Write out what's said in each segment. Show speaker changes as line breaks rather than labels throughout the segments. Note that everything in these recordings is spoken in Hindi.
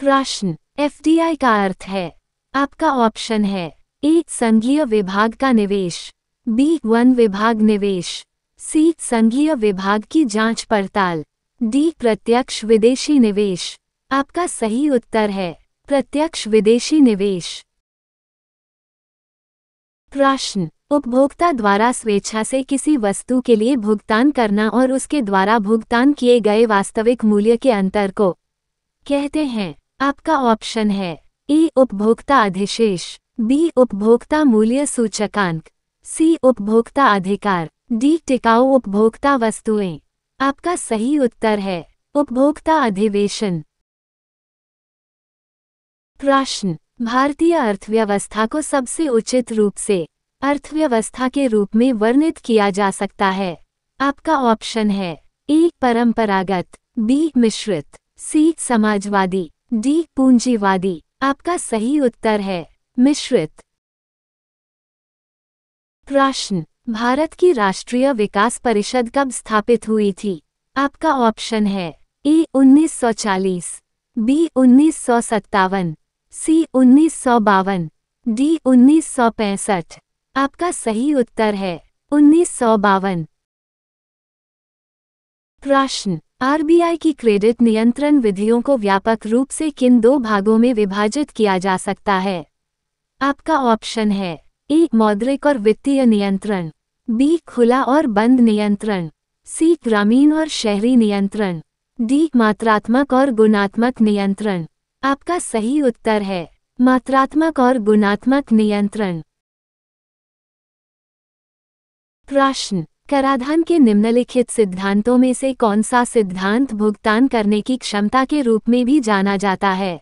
प्रश्न एफ का अर्थ है आपका ऑप्शन है ए संघीय विभाग का निवेश बी वन विभाग निवेश सी संघीय विभाग की जांच पड़ताल डी प्रत्यक्ष विदेशी निवेश आपका सही उत्तर है प्रत्यक्ष विदेशी निवेश प्रश्न उपभोक्ता द्वारा स्वेच्छा से किसी वस्तु के लिए भुगतान करना और उसके द्वारा भुगतान किए गए वास्तविक मूल्य के अंतर को कहते हैं आपका ऑप्शन है ए उपभोक्ता अधिशेष बी उपभोक्ता मूल्य सूचकांक सी उपभोक्ता अधिकार डी टिकाऊ उपभोक्ता वस्तुएं आपका सही उत्तर है उपभोक्ता अधिवेशन प्रश्न भारतीय अर्थव्यवस्था को सबसे उचित रूप से अर्थव्यवस्था के रूप में वर्णित किया जा सकता है आपका ऑप्शन है ए परंपरागत बी मिश्रित सी समाजवादी डी पूंजीवादी आपका सही उत्तर है मिश्रित प्रश्न भारत की राष्ट्रीय विकास परिषद कब स्थापित हुई थी आपका ऑप्शन है ए 1940, बी उन्नीस सी उन्नीस डी उन्नीस आपका सही उत्तर है उन्नीस प्रश्न आरबीआई की क्रेडिट नियंत्रण विधियों को व्यापक रूप से किन दो भागों में विभाजित किया जा सकता है आपका ऑप्शन है ए मौद्रिक और वित्तीय नियंत्रण बी खुला और बंद नियंत्रण सी ग्रामीण और शहरी नियंत्रण डी मात्रात्मक और गुणात्मक नियंत्रण आपका सही उत्तर है मात्रात्मक और गुणात्मक नियंत्रण प्रश्न कराधान के निम्नलिखित सिद्धांतों में से कौन सा सिद्धांत भुगतान करने की क्षमता के रूप में भी जाना जाता है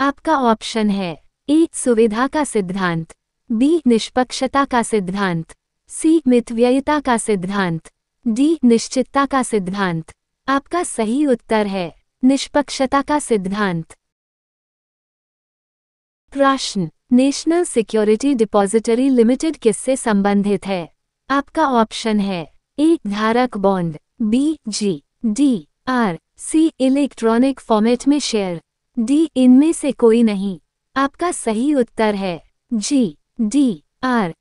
आपका ऑप्शन है ए सुविधा का सिद्धांत बी निष्पक्षता का सिद्धांत सी मितव्ययता का सिद्धांत डी निश्चितता का सिद्धांत आपका सही उत्तर है निष्पक्षता का सिद्धांत प्रश्न नेशनल सिक्योरिटी डिपॉजिटरी लिमिटेड किससे संबंधित है आपका ऑप्शन है ए धारक bond B G D R C electronic format में शेयर डी इनमें से कोई नहीं आपका सही उत्तर है जी डी आर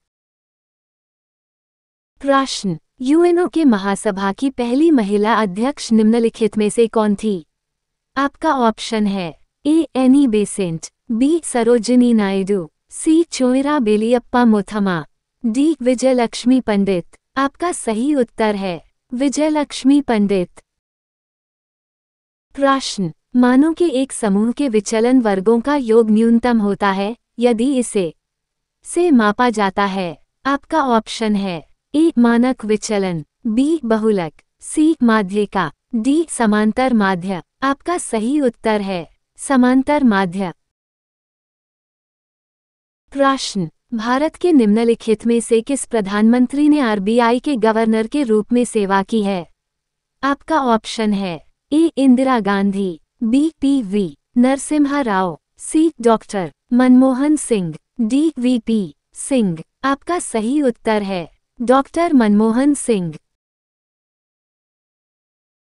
प्रश्न यूएनओ के महासभा की पहली महिला अध्यक्ष निम्नलिखित में से कौन थी आपका ऑप्शन है A Annie Besant B Sarojini Naidu C Chora Belliappa Muthamma D Vijay Lakshmi Pandit आपका सही उत्तर है विजय लक्ष्मी पंडित प्रश्न मानो के एक समूह के विचलन वर्गों का योग न्यूनतम होता है यदि इसे से मापा जाता है आपका ऑप्शन है ए मानक विचलन बी बहुलक सी माध्य का डी समांतर माध्य आपका सही उत्तर है समांतर माध्य प्रश्न भारत के निम्नलिखित में से किस प्रधानमंत्री ने आरबीआई के गवर्नर के रूप में सेवा की है आपका ऑप्शन है A Indira Gandhi B P V Narasimha Rao C doctor Manmohan Singh D V P Singh आपका सही उत्तर है डॉक्टर मनमोहन सिंह